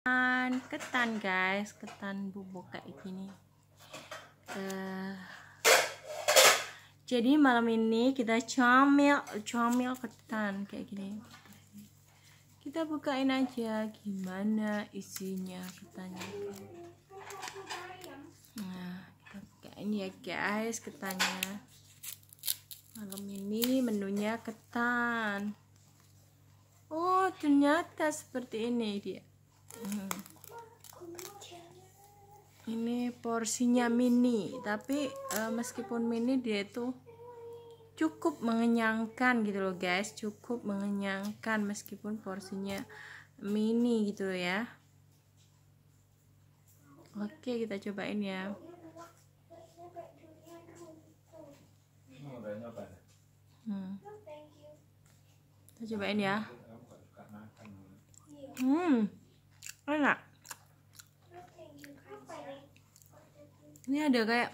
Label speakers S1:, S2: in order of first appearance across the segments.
S1: ketan ketan guys ketan bubuk kayak gini uh, jadi malam ini kita comel comel ketan kayak gini kita bukain aja gimana isinya ketannya nah kita bukain ya guys ketannya malam ini menunya ketan oh ternyata seperti ini dia ini porsinya mini tapi uh, meskipun mini dia itu cukup mengenyangkan gitu loh guys cukup mengenyangkan meskipun porsinya mini gitu loh ya oke kita cobain ya hmm. kita cobain ya hmm enak ini ada kayak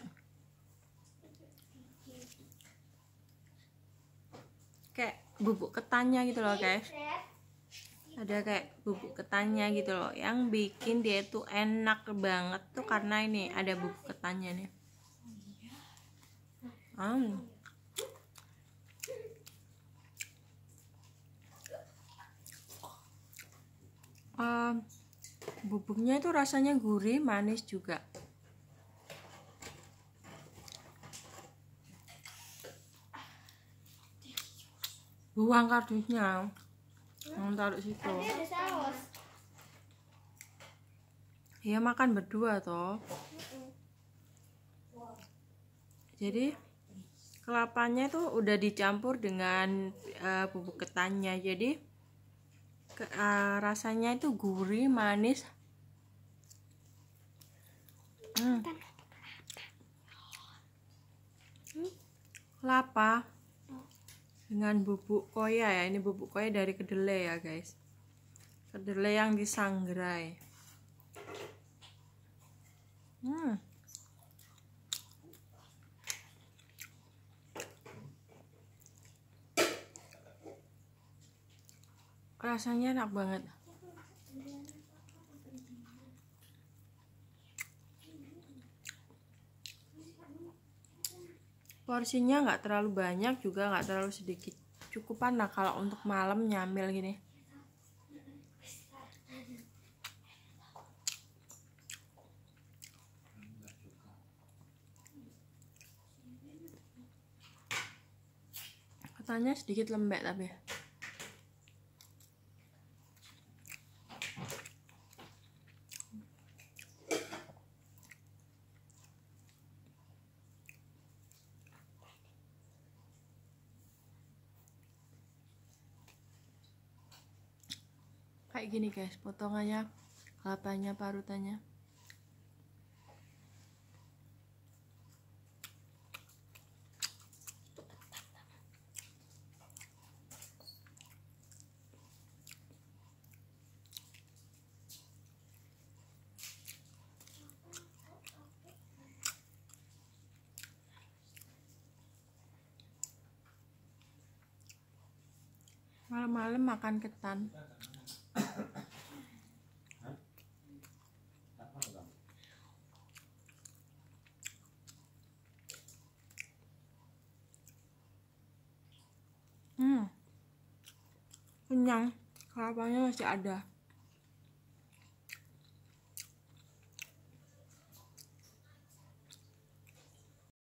S1: kayak bubuk ketannya gitu loh guys ada kayak bubuk ketannya gitu loh yang bikin dia tuh enak banget tuh karena ini ada bubuk ketannya nih hmm. um. Um bubuknya itu rasanya gurih manis juga buang kardusnya mau taruh situ Iya makan berdua toh jadi kelapanya itu udah dicampur dengan uh, bubuk ketannya jadi ke, uh, rasanya itu gurih manis Lapa dengan bubuk koya ya. Ini bubuk koya dari kedelai ya, guys. Kedelai yang disangrai. Hmm. Rasanya enak banget. porsinya nggak terlalu banyak juga nggak terlalu sedikit cukupan lah kalau untuk malam nyamil gini katanya sedikit lembek tapi ya. kayak gini guys potongannya kelapanya parutannya malam-malam makan ketan yang kelapanya masih ada